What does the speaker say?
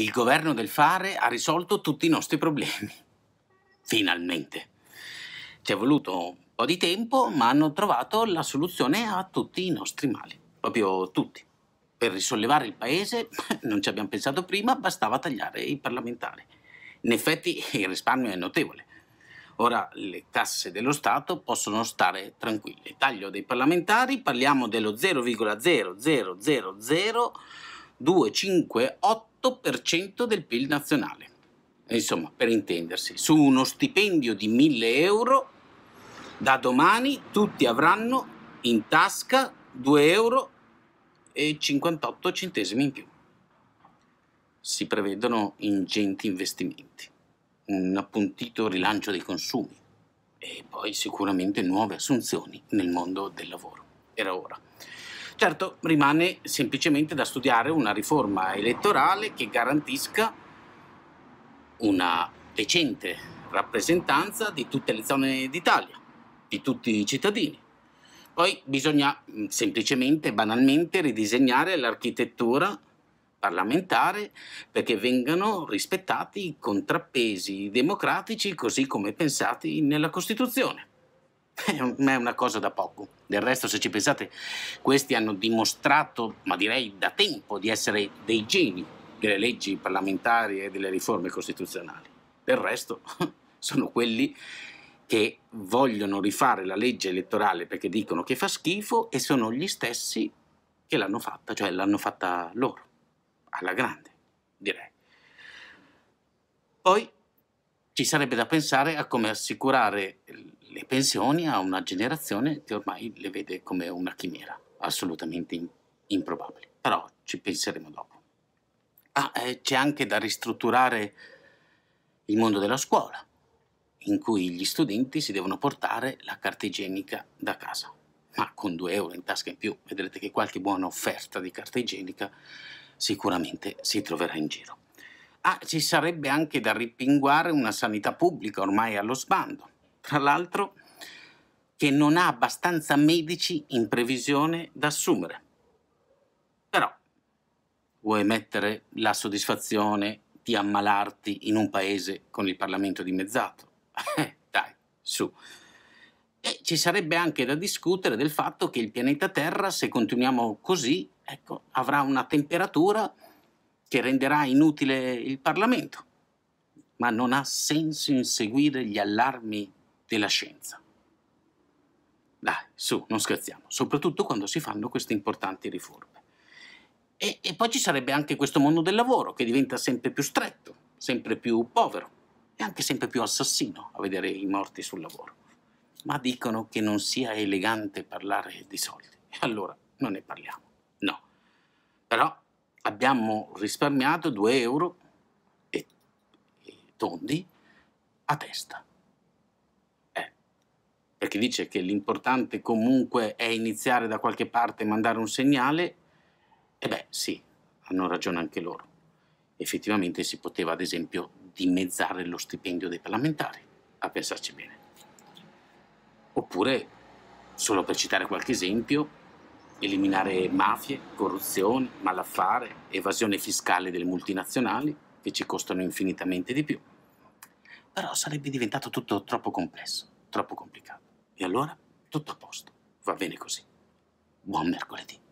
Il governo del fare ha risolto tutti i nostri problemi. Finalmente. Ci è voluto un po' di tempo, ma hanno trovato la soluzione a tutti i nostri mali. Proprio tutti. Per risollevare il paese, non ci abbiamo pensato prima, bastava tagliare i parlamentari. In effetti il risparmio è notevole. Ora le tasse dello Stato possono stare tranquille. Taglio dei parlamentari, parliamo dello 0,0000258 8% del PIL nazionale. Insomma, per intendersi, su uno stipendio di 1000 euro, da domani tutti avranno in tasca 2,58 euro in più. Si prevedono ingenti investimenti, un appuntito rilancio dei consumi e poi sicuramente nuove assunzioni nel mondo del lavoro. Era ora. Certo, rimane semplicemente da studiare una riforma elettorale che garantisca una decente rappresentanza di tutte le zone d'Italia, di tutti i cittadini. Poi bisogna semplicemente, banalmente, ridisegnare l'architettura parlamentare perché vengano rispettati i contrappesi democratici così come pensati nella Costituzione. è una cosa da poco. Del resto, se ci pensate, questi hanno dimostrato, ma direi da tempo, di essere dei geni delle leggi parlamentari e delle riforme costituzionali. Del resto, sono quelli che vogliono rifare la legge elettorale perché dicono che fa schifo e sono gli stessi che l'hanno fatta, cioè l'hanno fatta loro, alla grande, direi. Poi ci sarebbe da pensare a come assicurare le pensioni a una generazione che ormai le vede come una chimera, assolutamente improbabile. Però ci penseremo dopo. Ah, eh, c'è anche da ristrutturare il mondo della scuola, in cui gli studenti si devono portare la carta igienica da casa. Ma con 2 euro in tasca in più vedrete che qualche buona offerta di carta igienica sicuramente si troverà in giro. Ah, ci sarebbe anche da ripinguare una sanità pubblica ormai allo sbando tra l'altro, che non ha abbastanza medici in previsione da assumere. Però vuoi mettere la soddisfazione di ammalarti in un paese con il Parlamento dimezzato? Eh, dai, su. E ci sarebbe anche da discutere del fatto che il pianeta Terra, se continuiamo così, ecco, avrà una temperatura che renderà inutile il Parlamento. Ma non ha senso inseguire gli allarmi della scienza. Dai, su, non scherziamo, soprattutto quando si fanno queste importanti riforme. E, e poi ci sarebbe anche questo mondo del lavoro che diventa sempre più stretto, sempre più povero e anche sempre più assassino a vedere i morti sul lavoro. Ma dicono che non sia elegante parlare di soldi, e allora non ne parliamo, no. Però abbiamo risparmiato 2 euro e, e tondi a testa perché dice che l'importante comunque è iniziare da qualche parte e mandare un segnale, e beh sì, hanno ragione anche loro. Effettivamente si poteva ad esempio dimezzare lo stipendio dei parlamentari, a pensarci bene. Oppure, solo per citare qualche esempio, eliminare mafie, corruzione, malaffare, evasione fiscale delle multinazionali, che ci costano infinitamente di più. Però sarebbe diventato tutto troppo complesso, troppo complicato. E allora tutto a posto, va bene così. Buon mercoledì.